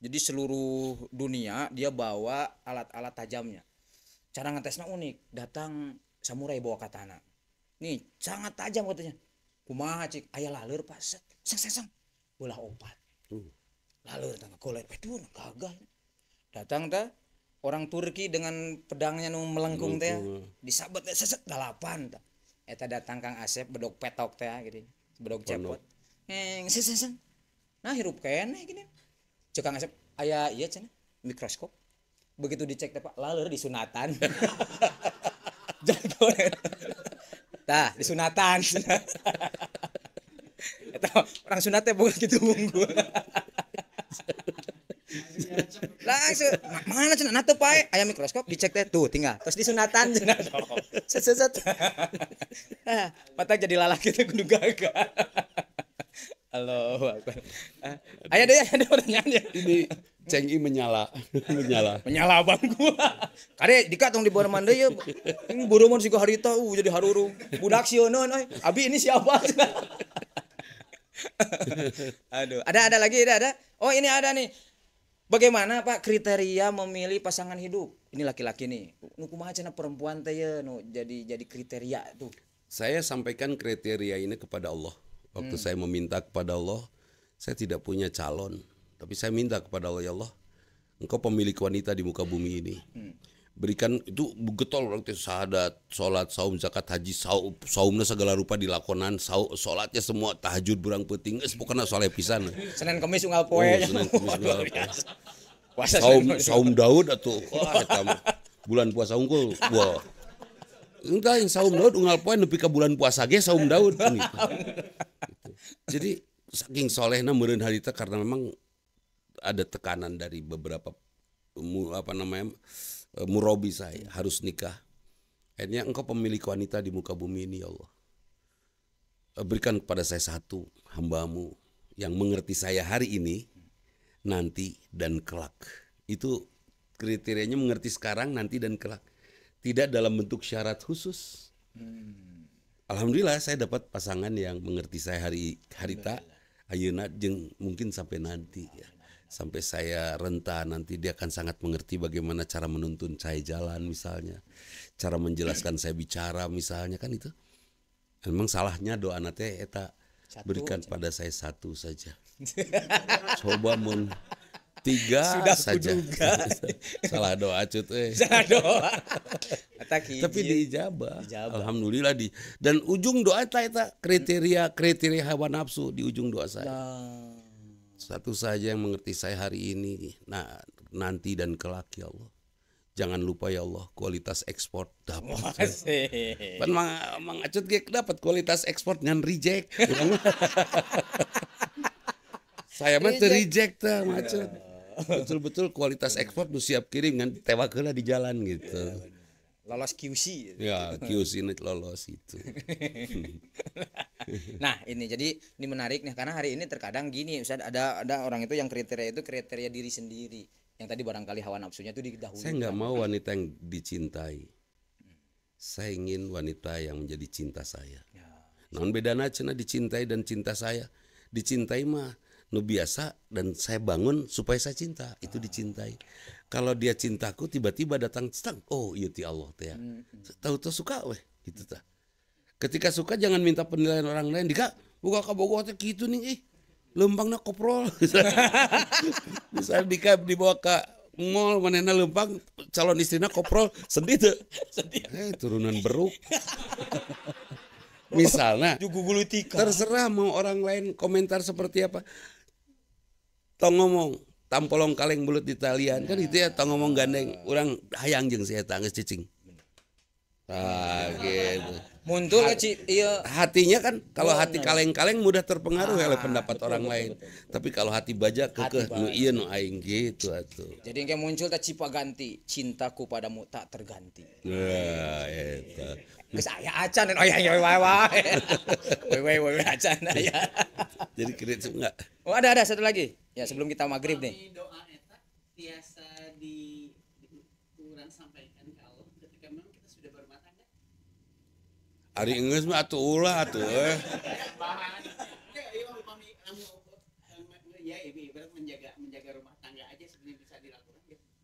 Jadi seluruh dunia dia bawa alat-alat tajamnya. Cara ngetesnya unik. Datang samurai bawa katana nih sangat tajam katanya kumaha cik ayah lalur pas seng seng seng ulah opat uh. lalur tangga kolai pedun gagal datang ta orang Turki dengan pedangnya nu melengkung teh eh. disabet teh seset dalapan ta eta datang Kang Asep bedok petok teh ah, gitu bedok cepot heng seng nah hirup nih gini cek Kang Asep ayah iya cenah mikroskop begitu dicek teh Pak lalur disunatan jago tah disunatan Eta, orang sunatnya bukan gitu unggul langsung mana cina nato pae ayam mikroskop dicek teh tuh tinggal terus disunatan cina oh. set set set mata jadi lalak kita kudu gagal Halo, Ayo deh, ada pertanyaannya. Ini cengi menyala, menyala. Menyala abang kare Kade dika di bawah mandi ya. Ini buru mon harita uh jadi haruru. Budak no no Abi ini siapa? Aduh, ada ada lagi, ada ada. Oh, ini ada nih. Bagaimana Pak kriteria memilih pasangan hidup? Ini laki-laki nih. Nuku aja perempuan teh ya nu jadi jadi kriteria tuh. Saya sampaikan kriteria ini kepada Allah. Waktu hmm. saya meminta kepada Allah, saya tidak punya calon, tapi saya minta kepada Allah, ya Allah, Engkau pemilik wanita di muka bumi ini. Hmm. Berikan itu getol waktu sahadat, sholat, saum, zakat, haji, saum, saumnya segala rupa dilakonan, saum, sholatnya semua tahajud berang peting, es pokoknya soleh pisan. Senin kemis unggal poe. Oh, Senin kemis unggal poe. Saum, saum Daud atau oh, bulan puasa unggul, wah enggak yang saum daud unggal poin lebih ke bulan puasa ge saum daud gitu. jadi saking solehna hari harita karena memang ada tekanan dari beberapa apa namanya e, murobi saya harus nikah akhirnya engkau pemilik wanita di muka bumi ini ya Allah e, berikan kepada saya satu hambamu yang mengerti saya hari ini nanti dan kelak itu kriterianya mengerti sekarang nanti dan kelak tidak dalam bentuk syarat khusus. Hmm. Alhamdulillah saya dapat pasangan yang mengerti saya hari hari tak ayo jeng mungkin sampai nanti ya. Sampai saya renta nanti dia akan sangat mengerti bagaimana cara menuntun saya jalan misalnya. Cara menjelaskan saya bicara misalnya kan itu. Memang salahnya doa nate eta berikan pada saya satu saja. Coba mun tiga sudah saja salah doa cut eh salah doa tapi di Ijabah. alhamdulillah di dan ujung doa itu kriteria kriteria hawa nafsu di ujung doa saya nah. satu saja yang mengerti saya hari ini nah nanti dan kelak ya Allah jangan lupa ya Allah kualitas ekspor dapat kan mang, mang acut gak dapat kualitas ekspor ngan reject saya mah terreject tah acut betul-betul kualitas ekspor tuh siap kirim kan tewa di jalan gitu iya, lolos QC ya QC ini lolos itu nah ini jadi ini menarik nih karena hari ini terkadang gini Ustaz ada ada orang itu yang kriteria itu kriteria diri sendiri yang tadi barangkali hawa nafsunya itu didahului saya nggak mau wanita yang dicintai saya ingin wanita yang menjadi cinta saya ya. non beda cina dicintai dan cinta saya dicintai mah nu biasa dan saya bangun supaya saya cinta itu dicintai kalau dia cintaku tiba-tiba datang stang oh iya ti Allah teh ya. tahu tuh suka weh gitu ta ketika suka jangan minta penilaian orang lain dika buka kabogoh teh gitu nih ih lempangnya koprol misalnya dika dibawa ke mall manena lempang calon istrinya koprol sedih tuh sedih eh, turunan beruk misalnya terserah mau orang lain komentar seperti apa tong ngomong tampolong kaleng bulut di talian kan itu ya tong ngomong gandeng orang hayang jeng saya tangis cicing ah gitu muncul Hat, iya. hatinya kan kalau oh, hati kaleng-kaleng mudah terpengaruh ya, ah, oleh pendapat betul, orang betul, lain betul, betul. tapi kalau hati baja kekeh nu iya nu aing gitu atuh jadi yang muncul tak cipa ganti cintaku padamu tak terganti nah eta geus aya acan eh, oh ya iya, iya, iya, ya wae wae wae wae acan aya jadi kredit enggak oh ada ada satu lagi ya sebelum kita maghrib nih Ari enggak mah atuh ulah atuh eh.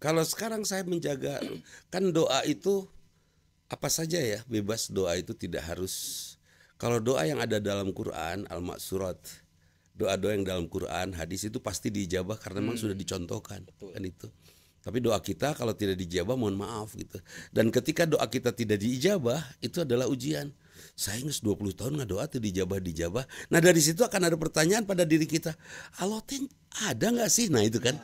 Kalau sekarang saya menjaga kan doa itu apa saja ya bebas doa itu tidak harus kalau doa yang ada dalam Quran al-maksurat doa-doa yang dalam Quran hadis itu pasti dijabah karena memang hmm. sudah dicontohkan Betul. kan itu tapi doa kita kalau tidak dijabah mohon maaf gitu dan ketika doa kita tidak diijabah itu adalah ujian saya nggak 20 tahun doa tuh dijabah dijabah nah dari situ akan ada pertanyaan pada diri kita Allah teh ada nggak sih nah itu kan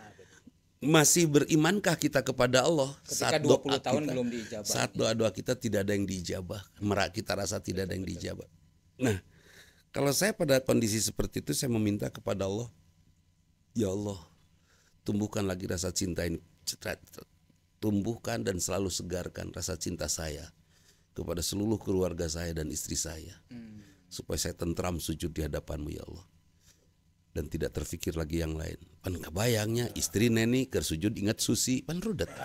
masih berimankah kita kepada Allah Ketika saat 20 doa tahun kita, belum dijabah saat doa doa kita tidak ada yang dijabah. merak kita rasa tidak betul, ada yang betul. dijabah nah kalau saya pada kondisi seperti itu saya meminta kepada Allah ya Allah tumbuhkan lagi rasa cinta ini tumbuhkan dan selalu segarkan rasa cinta saya kepada seluruh keluarga saya dan istri saya. Hmm. Supaya saya tentram sujud di hadapanmu ya Allah. Dan tidak terfikir lagi yang lain. Pan nggak bayangnya istri neni kersujud ingat Susi. Pan rudet.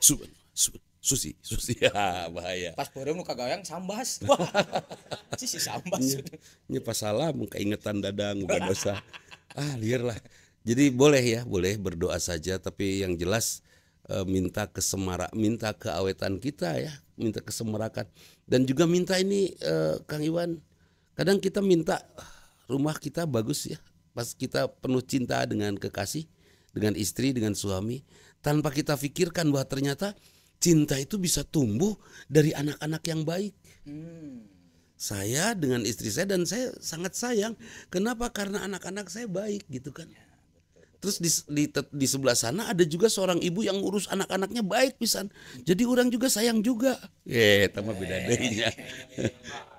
su, su, Susi, Susi ya bahaya. Pas boleh muka kagayang sambas. Wah. si si sambas. Iya. ini pas salah ingetan dadang bukan dosa. Ah, liar lah. Jadi boleh ya, boleh berdoa saja tapi yang jelas e, minta kesemarak, minta keawetan kita ya minta kesemerakan dan juga minta ini e, Kang Iwan kadang kita minta rumah kita bagus ya pas kita penuh cinta dengan kekasih dengan istri dengan suami tanpa kita pikirkan bahwa ternyata cinta itu bisa tumbuh dari anak-anak yang baik hmm. saya dengan istri saya dan saya sangat sayang kenapa karena anak-anak saya baik gitu kan ya Terus di, di, di sebelah sana ada juga seorang ibu yang ngurus anak-anaknya baik pisan. Jadi orang juga sayang juga. Eh, tambah beda dehnya. Eh,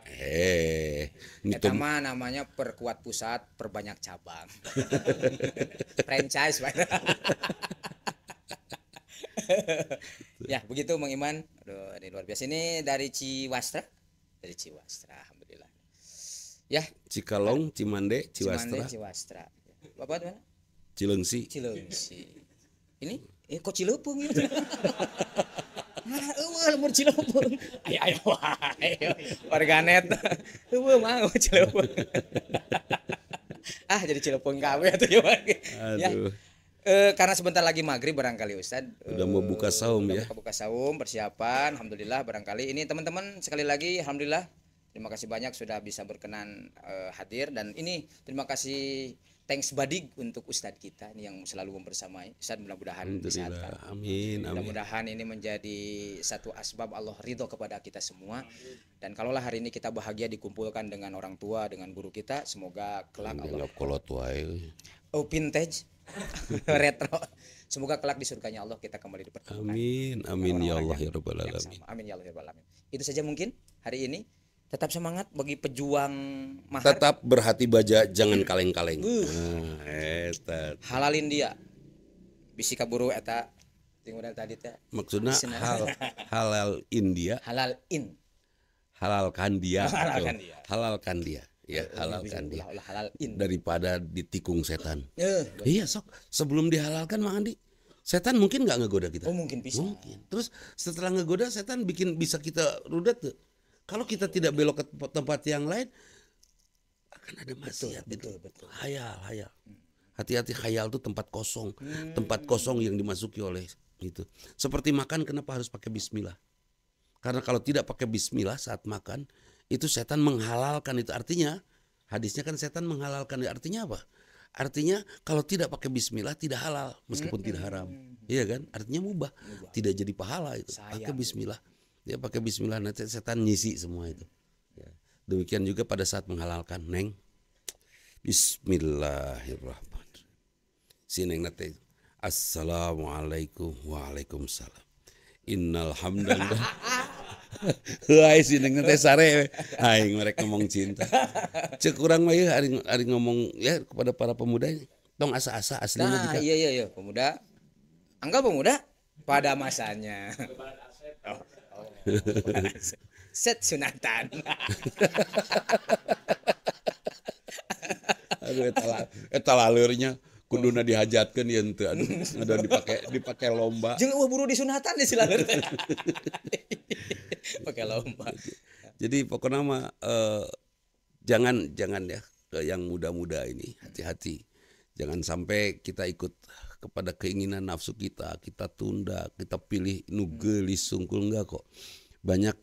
eh itu mah namanya perkuat pusat, perbanyak cabang. Franchise, Pak. ya, begitu Mang Iman. Aduh, ini luar biasa. Ini dari Ciwastra. Dari Ciwastra, alhamdulillah. Ya, Cikalong, Cimande, Ciwastra. Cimande, Ciwastra. Bapak mana? Cileungsi. Cileungsi. Ini eh kok Cileupung ya? Mana eueuh lamun Cileupung. Aya aya wae. Warganet. Eueuh mah Cileupung. ah jadi Cileupung kabeh atuh ya. ya. Aduh. E, karena sebentar lagi maghrib barangkali Ustad. udah mau buka eh, saum e, ya buka, buka saum persiapan Alhamdulillah barangkali ini teman-teman sekali lagi Alhamdulillah terima kasih banyak sudah bisa berkenan e, hadir dan ini terima kasih thanks badik untuk Ustadz kita ini yang selalu mempersamai. Ustadz mudah-mudahan disaatkan. Amin. Mudah-mudahan ini menjadi satu asbab Allah ridho kepada kita semua. Dan kalaulah hari ini kita bahagia dikumpulkan dengan orang tua, dengan guru kita, semoga kelak amin. Ya Allah. Kalau tua ya. Oh vintage, retro. Semoga kelak di surganya Allah kita kembali dipertemukan. Amin, amin ya Allah ya rabbal alamin. Amin ya Allah ya rabbal alamin. Itu saja mungkin hari ini tetap semangat bagi pejuang mahar. tetap berhati baja jangan kaleng-kaleng uh. Nah, halalin dia bisi kaburu eta tinggal tadi teh maksudnya hal halal India halal in halalkan dia halalkan dia halalkan dia ya eh, halalkan dia halalin. daripada ditikung setan uh, iya sok sebelum dihalalkan Mang Andi setan mungkin nggak ngegoda kita oh, mungkin bisa mungkin terus setelah ngegoda setan bikin bisa kita rudat tuh kalau kita tidak belok ke tempat, yang lain akan ada maksiat betul, betul, betul. Hayal, hayal. Hmm. Hati-hati khayal itu tempat kosong, hmm. tempat kosong yang dimasuki oleh itu. Seperti makan kenapa harus pakai bismillah? Karena kalau tidak pakai bismillah saat makan, itu setan menghalalkan itu artinya hadisnya kan setan menghalalkan artinya apa? Artinya kalau tidak pakai bismillah tidak halal meskipun hmm. tidak haram. Hmm. Iya kan? Artinya mubah. mubah. Tidak jadi pahala itu. Pakai bismillah dia pakai bismillah nanti setan nyisi semua itu ya. demikian juga pada saat menghalalkan neng Bismillahirrahmanirrahim si neng nanti Assalamualaikum Waalaikumsalam Innal hamdalah Hai si neng nanti sare Hai mereka ngomong cinta Cekurang kurang mah ya hari, hari ngomong ya kepada para pemuda Tong asa-asa aslinya nah, iya iya iya pemuda Angga pemuda pada masanya Set sunatan. aduh eta eta lalurnya kuduna dihajatkan ya ente aduh ada dipakai dipakai lomba jeung buru disunatan di silaleur pakai lomba jadi pokoknya mah eh, jangan jangan ya ke yang muda-muda ini hati-hati jangan sampai kita ikut kepada keinginan nafsu kita kita tunda kita pilih nugeli hmm. sungkul enggak kok banyak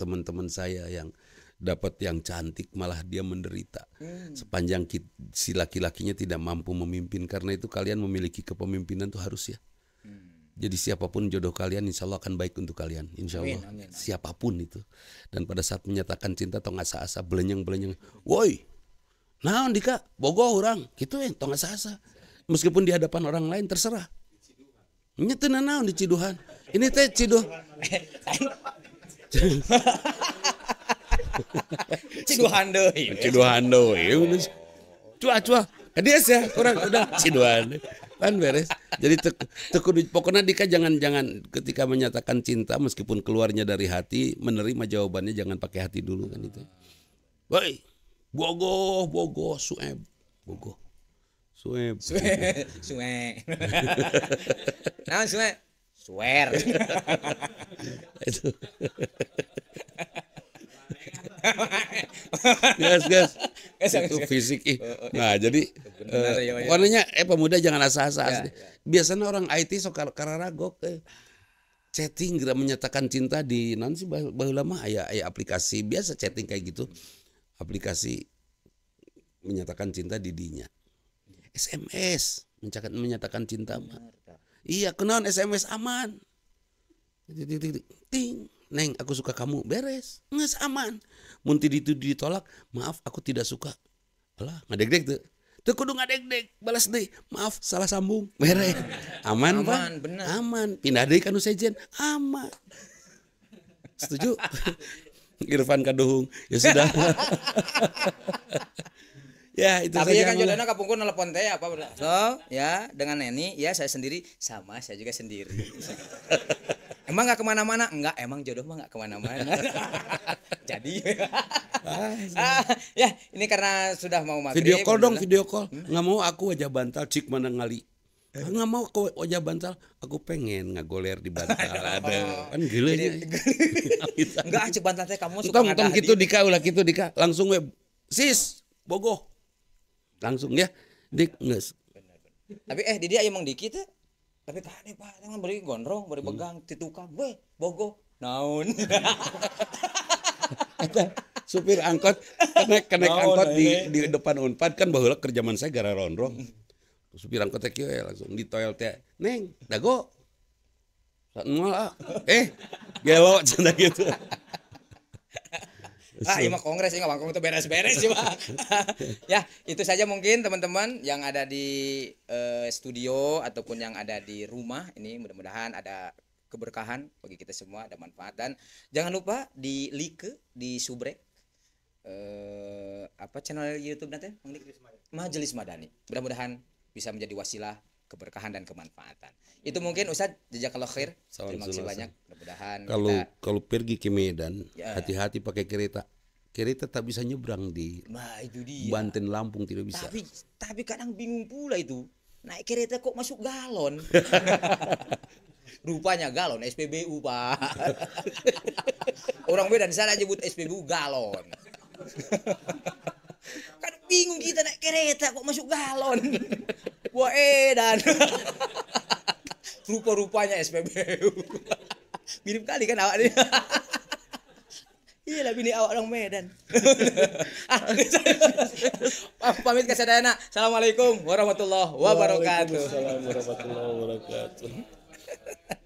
teman-teman saya yang dapat yang cantik malah dia menderita hmm. sepanjang si laki-lakinya tidak mampu memimpin karena itu kalian memiliki kepemimpinan tuh harus ya hmm. jadi siapapun jodoh kalian insya Allah akan baik untuk kalian insya Allah amin, amin, siapapun itu dan pada saat menyatakan cinta atau nggak asa belenyeng belenyeng woi nah andika bogoh orang gitu ya eh, nggak asa meskipun di hadapan orang lain terserah ini tuh naon di ciduhan ini teh ciduh ciduhan doi ciduhan doi oh. cua cua kadies ya kurang udah ciduhan kan beres jadi tek, tekudut pokoknya Dika jangan jangan ketika menyatakan cinta meskipun keluarnya dari hati menerima jawabannya jangan pakai hati dulu kan itu woi bogoh bogoh sueb bogoh Sueb. Sueb. Sueb. Nah, sueb. Swear. Itu. gas gas itu fisik ih. Oh, oh, iya. nah jadi eh, iya, iya. warnanya eh pemuda jangan asa-asa ya, ya. biasanya orang IT sok gok eh, chatting gerak menyatakan cinta di non sih bahu lama ayah ayah aplikasi biasa chatting kayak gitu aplikasi menyatakan cinta di dinya SMS menyatakan, menyatakan cinta mah. Iya, kenalan SMS aman. Ting, neng aku suka kamu, beres. Nges aman. Munti itu ditolak, maaf aku tidak suka. Alah, ngadeg-deg tuh. Tuh kudu ngadeg-deg, balas deh. Maaf, salah sambung. Beres. Aman, Aman, bang? bener. Aman. Pindah deh kanu sejen. Aman. Setuju? Irfan Kaduhung. Ya sudah. ya itu tapi ya kan jodohnya kapungku nelpon teh apa bro so ya dengan Neni ya saya sendiri sama saya juga sendiri emang nggak kemana-mana enggak emang jodoh mah nggak kemana-mana jadi ah, ya ini karena sudah mau maghrib video call dong video call hmm? nggak mau aku wajah bantal cik mana ngali eh? nggak mau kau wajah bantal aku pengen ngagoler di bantal oh. ada kan gila enggak cik bantal teh kamu suka entong, entong gitu dika ulah gitu dika langsung web sis bogoh langsung ya dik nges tapi eh dia emang dikit ya tapi tadi pak emang beri gondrong beri hmm. pegang hmm. titukang weh bogo naun, supir angkot kenek kenek naon, angkot di, di depan unpad kan bahwa kerjaman saya gara rondrong supir angkot teh ya langsung di toilet ya, neng dago Nol, ah. eh gelo canda gitu Ah, ini iya mah kongres ini iya wangkong itu beres-beres ya, ya, itu saja mungkin teman-teman yang ada di uh, studio ataupun yang ada di rumah ini mudah-mudahan ada keberkahan bagi kita semua, ada manfaat dan jangan lupa di like di subrek uh, apa channel YouTube nanti? Majelis Madani. Mudah-mudahan bisa menjadi wasilah keberkahan dan kemanfaatan. Itu mungkin Ustaz kalau khair. Salam Terima kasih banyak. Mudah-mudahan kalau kita... kalau pergi ke Medan ya. hati-hati pakai kereta. Kereta tak bisa nyebrang di nah, itu dia. Banten Lampung tidak bisa. Tapi tapi kadang bingung pula itu. Naik kereta kok masuk galon. Rupanya galon SPBU, Pak. Orang Medan salah nyebut SPBU galon. kan bingung kita naik kereta kok masuk galon buah edan rupa-rupanya SPBU mirip kali kan awak ini Iya lah bini awak orang Medan. ah, pamit ke sadayana. Assalamualaikum warahmatullahi wabarakatuh. Waalaikumsalam warahmatullahi wabarakatuh.